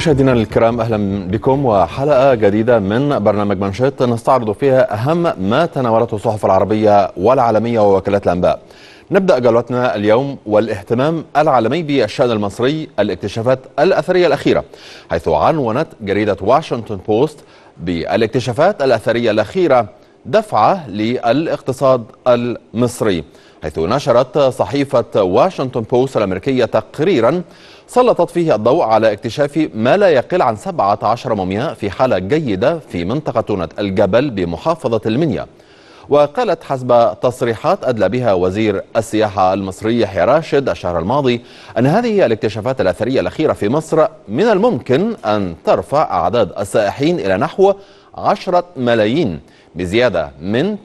مشاهدينا الكرام اهلا بكم وحلقه جديده من برنامج منشط نستعرض فيها اهم ما تناولته الصحف العربيه والعالميه ووكالات الانباء. نبدا جولتنا اليوم والاهتمام العالمي بالشان المصري الاكتشافات الاثريه الاخيره حيث عنونت جريده واشنطن بوست بالاكتشافات الاثريه الاخيره دفعة للاقتصاد المصري حيث نشرت صحيفة واشنطن بوست الأمريكية تقريرا سلطت فيه الضوء على اكتشاف ما لا يقل عن 17 مومياء في حالة جيدة في منطقة تونة الجبل بمحافظة المنيا وقالت حسب تصريحات أدلى بها وزير السياحة المصري يحيى راشد الشهر الماضي أن هذه الاكتشافات الأثرية الأخيرة في مصر من الممكن أن ترفع أعداد السائحين إلى نحو 10 ملايين بزيادة من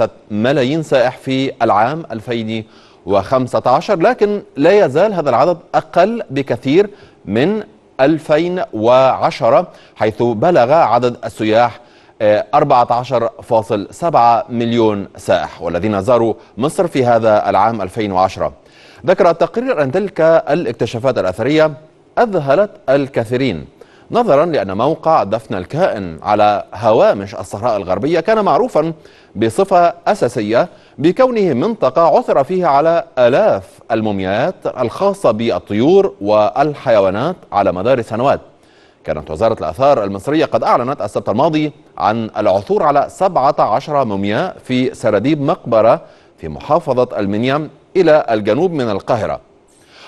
9.3 ملايين سائح في العام 2015 لكن لا يزال هذا العدد أقل بكثير من 2010 حيث بلغ عدد السياح 14.7 آه، مليون سائح والذين زاروا مصر في هذا العام 2010 ذكر التقرير أن تلك الاكتشافات الأثرية أذهلت الكثيرين نظرا لأن موقع دفن الكائن على هوامش الصحراء الغربية كان معروفا بصفة أساسية بكونه منطقة عثر فيها على آلاف الموميات الخاصة بالطيور والحيوانات على مدار سنوات كانت وزارة الأثار المصرية قد أعلنت السبت الماضي عن العثور على 17 مومياء في سراديب مقبرة في محافظة المنيا إلى الجنوب من القاهرة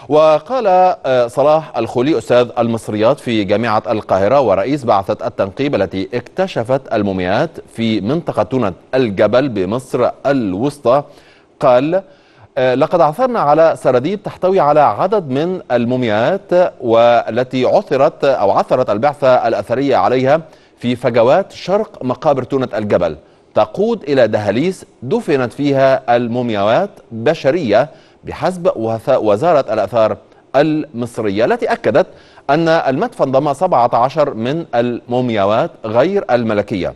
وقال آه، صلاح الخولي أستاذ المصريات في جامعة القاهرة ورئيس بعثة التنقيب التي اكتشفت المومياءات في منطقة تونة الجبل بمصر الوسطى قال آه، لقد عثرنا على سراديب تحتوي على عدد من المومياءات والتي عثرت أو عثرت البعثة الأثرية عليها في فجوات شرق مقابر تونة الجبل تقود إلى دهاليز دفنت فيها المومياوات بشرية بحسب وزارة الأثار المصرية التي أكدت أن المدفن ضم 17 من المومياوات غير الملكية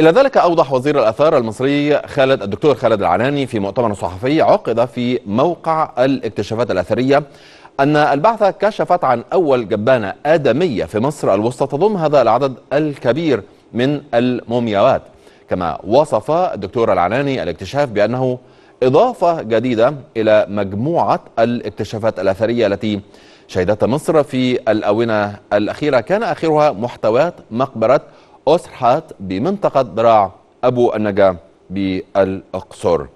إلى ذلك أوضح وزير الأثار المصري خالد الدكتور خالد العناني في مؤتمر صحفي عقد في موقع الاكتشافات الأثرية أن البعثة كشفت عن أول جبانة آدمية في مصر الوسطى تضم هذا العدد الكبير من المومياوات كما وصف الدكتور العناني الاكتشاف بأنه إضافة جديدة إلى مجموعة الاكتشافات الأثرية التي شهدتها مصر في الأونة الأخيرة كان آخرها محتويات مقبرة أسرحات بمنطقة دراع أبو النجا بالأقصر